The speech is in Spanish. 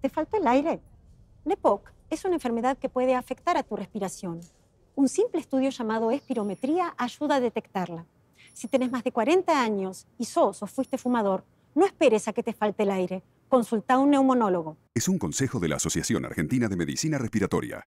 Te falta el aire. EPOC es una enfermedad que puede afectar a tu respiración. Un simple estudio llamado espirometría ayuda a detectarla. Si tenés más de 40 años y sos o fuiste fumador, no esperes a que te falte el aire. Consulta a un neumonólogo. Es un consejo de la Asociación Argentina de Medicina Respiratoria.